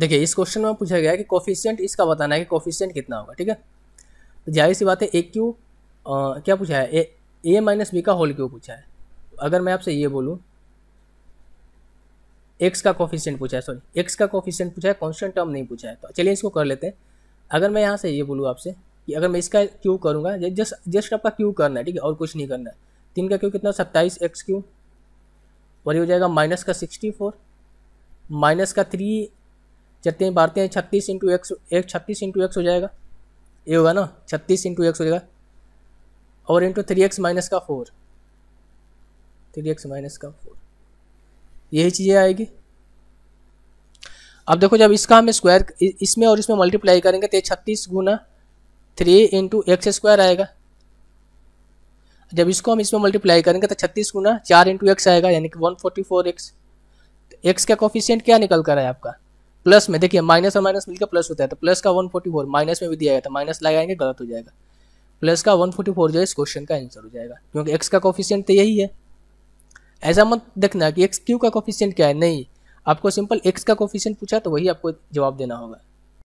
देखिए इस क्वेश्चन में पूछा गया है कि कॉफिशियंट इसका बताना है कि कॉफिशियंट कितना होगा ठीक है तो जाहिर सी बात है ए क्यू क्या पूछा है ए ए माइनस बी का होल क्यों पूछा है अगर मैं आपसे ये बोलूँ एक्स का कॉफिशियंट पूछा है सॉरी एक्स का कॉफिशियंट पूछा है कॉन्स्टेंट टर्म नहीं पूछा है तो चलिए इसको कर लेते हैं अगर मैं यहाँ से ये बोलूँ आपसे कि अगर मैं इसका क्यू करूँगा जस्ट जस्ट आपका क्यू करना है ठीक है और कुछ नहीं करना है तीन का क्यू कितना सत्ताईस एक्स क्यू और ये हो जाएगा माइनस का सिक्सटी फोर माइनस का थ्री जितने बारते हैं छत्तीस इंटू एक्स एक छत्तीस इंटू एक्स हो जाएगा ये होगा ना छत्तीस इंटू एक्स हो जाएगा और इंटू थ्री एक्स माइनस का फोर थ्री एक्स माइनस का फोर यही चीज़ें आएगी अब देखो जब इसका हम स्क्वायर इसमें और इसमें मल्टीप्लाई करेंगे तो छत्तीस गुना थ्री इंटू एक्स स्क्वायर आएगा जब इसको हम इसमें मल्टीप्लाई करेंगे तो छत्तीस गुना चार इंटू एक्स आएगा यानी कि one forty four x x का कोफिशियंट क्या निकल कर है आपका प्लस में देखिए माइनस और माइनस मिलकर प्लस होता है तो प्लस का 144 माइनस में भी दिया गया था माइनस लगाएंगे गलत हो जाएगा प्लस का 144 जो है इस क्वेश्चन का आंसर हो जाएगा क्योंकि एक्स का कॉफिशियंट तो यही है ऐसा मत देखना कि एक्स क्यू का कॉफिशियंट क्या है नहीं आपको सिंपल एक्स का कॉफिशियंट पूछा तो वही आपको जवाब देना होगा